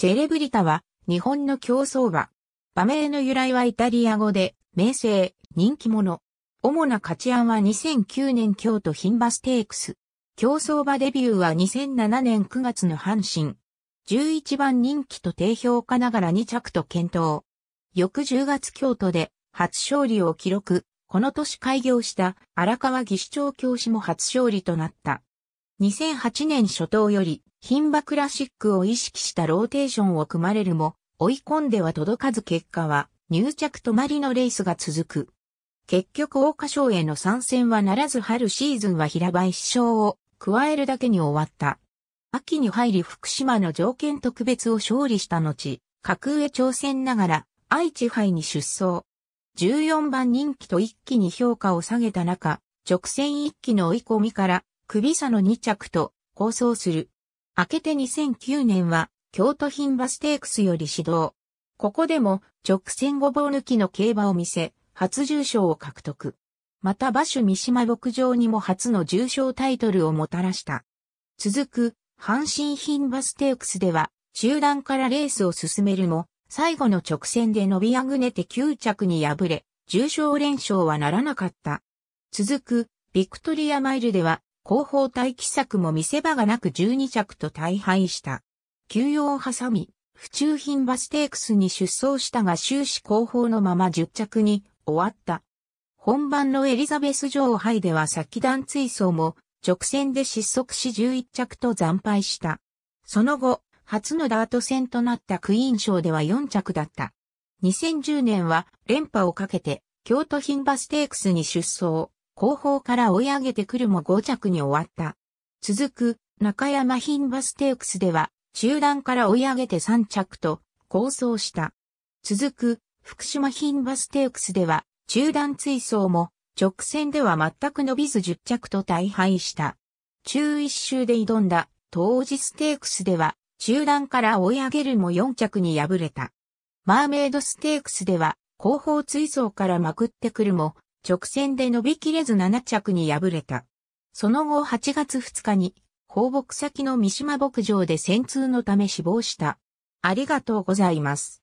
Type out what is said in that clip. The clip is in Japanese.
チェレブリタは日本の競争馬。馬名の由来はイタリア語で、名声、人気者。主な価値案は2009年京都ンバステークス。競争馬デビューは2007年9月の阪神。11番人気と低評価ながら2着と検討。翌10月京都で初勝利を記録。この年開業した荒川義士長教師も初勝利となった。2008年初頭より頻馬クラシックを意識したローテーションを組まれるも、追い込んでは届かず結果は、入着止まりのレースが続く。結局大花賞への参戦はならず春シーズンは平場一勝を加えるだけに終わった。秋に入り福島の条件特別を勝利した後、格上挑戦ながら愛知杯に出走。14番人気と一気に評価を下げた中、直線一気の追い込みから、首差の2着と、構想する。明けて2009年は、京都品馬ステークスより始動。ここでも、直線ごぼう抜きの競馬を見せ、初重賞を獲得。また馬主三島牧場にも初の重賞タイトルをもたらした。続く、阪神品馬ステークスでは、中段からレースを進めるも、最後の直線で伸びあぐねて9着に敗れ、重賞連勝はならなかった。続く、ビクトリアマイルでは、後方待機策も見せ場がなく12着と大敗した。休養を挟み、府中品バステークスに出走したが終始後方のまま10着に終わった。本番のエリザベス女王杯では先段追走も直線で失速し11着と惨敗した。その後、初のダート戦となったクイーン賞では4着だった。2010年は連覇をかけて京都品バステークスに出走。後方から追い上げてくるも5着に終わった。続く、中山牝馬ステークスでは、中段から追い上げて3着と、構想した。続く、福島牝馬ステークスでは、中段追走も、直線では全く伸びず10着と大敗した。中一周で挑んだ、当時ステークスでは、中段から追い上げるも4着に敗れた。マーメイドステークスでは、後方追走からまくってくるも、直線で伸びきれず7着に敗れた。その後8月2日に、放牧先の三島牧場で戦痛のため死亡した。ありがとうございます。